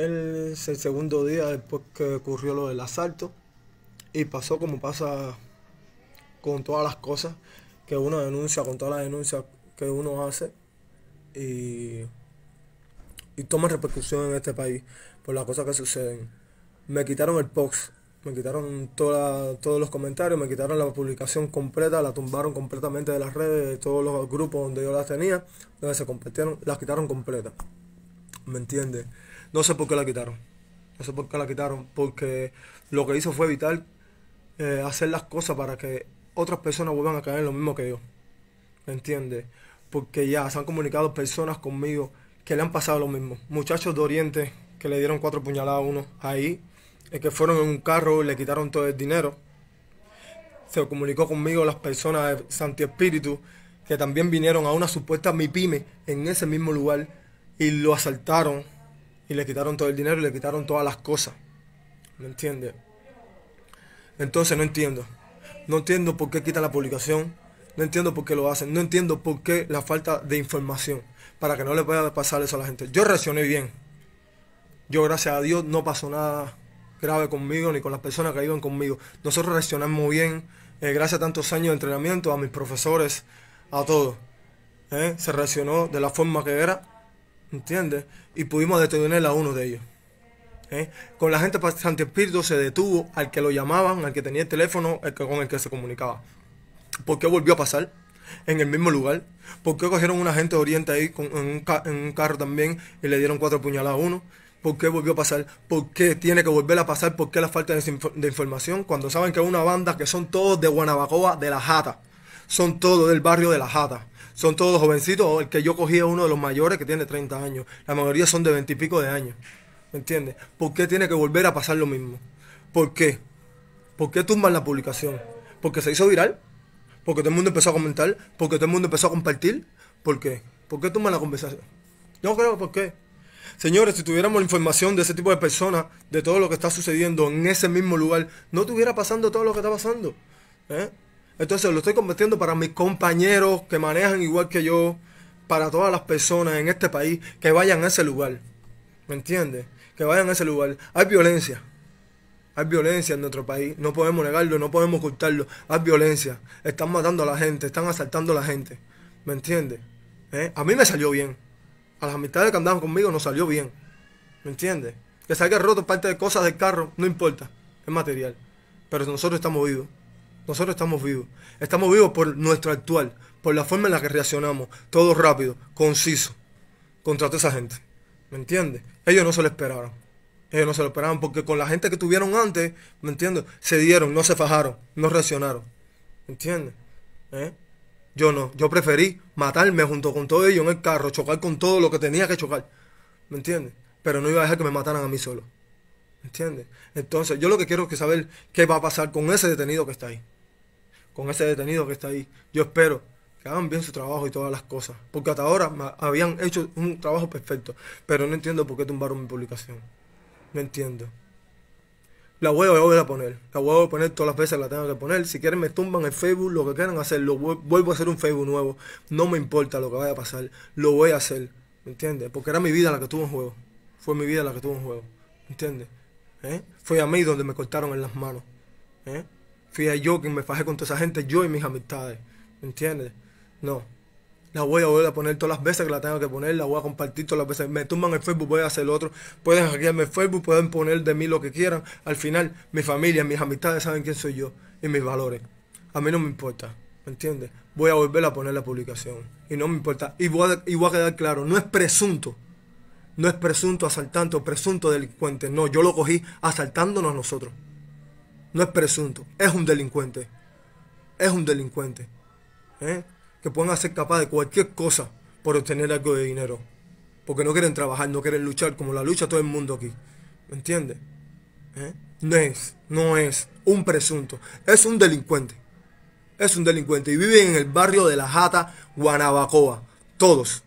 el, el segundo día después que ocurrió lo del asalto y pasó como pasa con todas las cosas que uno denuncia, con todas las denuncias que uno hace y, toma repercusión en este país por las cosas que suceden. Me quitaron el post, me quitaron todos los comentarios, me quitaron la publicación completa, la tumbaron completamente de las redes, de todos los grupos donde yo las tenía, donde se compartieron, las quitaron completa. ¿Me entiendes? No sé por qué la quitaron. No sé por qué la quitaron. Porque lo que hizo fue evitar eh, hacer las cosas para que otras personas vuelvan a caer en lo mismo que yo. ¿Me entiendes? Porque ya se han comunicado personas conmigo que le han pasado lo mismo. Muchachos de Oriente que le dieron cuatro puñaladas a uno ahí, eh, que fueron en un carro y le quitaron todo el dinero. Se comunicó conmigo las personas de Santi Espíritu que también vinieron a una supuesta Mipime en ese mismo lugar y lo asaltaron y le quitaron todo el dinero y le quitaron todas las cosas. ¿Me entiende? Entonces no entiendo. No entiendo por qué quita la publicación. No entiendo por qué lo hacen. No entiendo por qué la falta de información. Para que no le pueda pasar eso a la gente. Yo reaccioné bien. Yo, gracias a Dios, no pasó nada grave conmigo ni con las personas que iban conmigo. Nosotros reaccionamos bien. Eh, gracias a tantos años de entrenamiento, a mis profesores, a todos. ¿eh? se reaccionó de la forma que era ¿Entiendes? Y pudimos detener a uno de ellos. ¿Eh? Con la gente para Santi Espíritu se detuvo al que lo llamaban, al que tenía el teléfono, el que, con el que se comunicaba. ¿Por qué volvió a pasar? En el mismo lugar. ¿Por qué cogieron una gente de Oriente ahí en, un carro también y le dieron cuatro puñaladas a uno? ¿Por qué volvió a pasar? ¿Por qué tiene que volver a pasar? ¿Por qué la falta de, información? Cuando saben que es una banda que son todos de Guanabacoa, de la Jata son todos del barrio de La Jata. Son todos jovencitos, el que yo cogí es uno de los mayores que tiene 30 años. La mayoría son de 20 y pico de años. ¿Me entiendes? ¿Por qué tiene que volver a pasar lo mismo? ¿Por qué? ¿Por qué tumban la publicación? ¿Porque se hizo viral? ¿Porque todo el mundo empezó a comentar? ¿Porque todo el mundo empezó a compartir? ¿Por qué? ¿Por qué tumban la conversación? Yo creo por qué. Señores, si tuviéramos la información de ese tipo de personas, de todo lo que está sucediendo en ese mismo lugar, no estuviera pasando todo lo que está pasando. ¿eh? Entonces lo estoy convirtiendo para mis compañeros que manejan igual que yo, para todas las personas en este país que vayan a ese lugar. ¿Me entiendes? Que vayan a ese lugar. Hay violencia. Hay violencia en nuestro país. No podemos negarlo, no podemos ocultarlo. Hay violencia. Están matando a la gente, están asaltando a la gente. ¿Me entiendes? ¿Eh? A mí me salió bien. A las amistades que andaban conmigo no salió bien. ¿Me entiendes? Que salga roto parte de cosas del carro, no importa. Es material. Pero nosotros estamos vivos. Nosotros estamos vivos. Estamos vivos por nuestro actual, por la forma en la que reaccionamos. Todo rápido, conciso. Contra toda esa gente. ¿Me entiendes? Ellos no se lo esperaron. Ellos no se lo esperaban porque con la gente que tuvieron antes, ¿me entiendes? Se dieron, no se fajaron, no reaccionaron. ¿Me entiendes? ¿Eh? Yo no. Yo preferí matarme junto con todo ellos en el carro, chocar con todo lo que tenía que chocar. ¿Me entiendes? Pero no iba a dejar que me mataran a mí solo. ¿Me entiendes? Entonces, yo lo que quiero es saber qué va a pasar con ese detenido que está ahí con ese detenido que está ahí. Yo espero que hagan bien su trabajo y todas las cosas, porque hasta ahora habían hecho un trabajo perfecto, pero no entiendo por qué tumbaron mi publicación. No entiendo. La huevo voy a poner, la voy a poner todas las veces la tengo que poner. Si quieren me tumban el Facebook, lo que quieran hacer, lo vuelvo a hacer un Facebook nuevo. No me importa lo que vaya a pasar, lo voy a hacer, ¿me entiendes? Porque era mi vida la que tuvo en juego. Fue mi vida la que tuvo en juego, ¿me entiendes? ¿Eh? Fue a mí donde me cortaron en las manos. ¿eh? Fui a yo quien me fajé con toda esa gente, yo y mis amistades. ¿Me entiendes? No. La voy a volver a poner todas las veces que la tenga que poner, la voy a compartir todas las veces. Me tumban el Facebook, voy a hacer otro. Pueden hackearme el Facebook, pueden poner de mí lo que quieran. Al final, mi familia, mis amistades saben quién soy yo y mis valores. A mí no me importa, ¿me entiendes? Voy a volver a poner la publicación y no me importa. Y voy a, y voy a quedar claro, no es presunto. No es presunto asaltante o presunto delincuente. No, yo lo cogí asaltándonos nosotros. No es presunto, es un delincuente. Es un delincuente. ¿eh? Que pueden ser capaz de cualquier cosa por obtener algo de dinero. Porque no quieren trabajar, no quieren luchar como la lucha todo el mundo aquí. ¿Me entiendes? ¿Eh? No es, no es un presunto, es un delincuente. Es un delincuente y viven en el barrio de la Jata, Guanabacoa. Todos.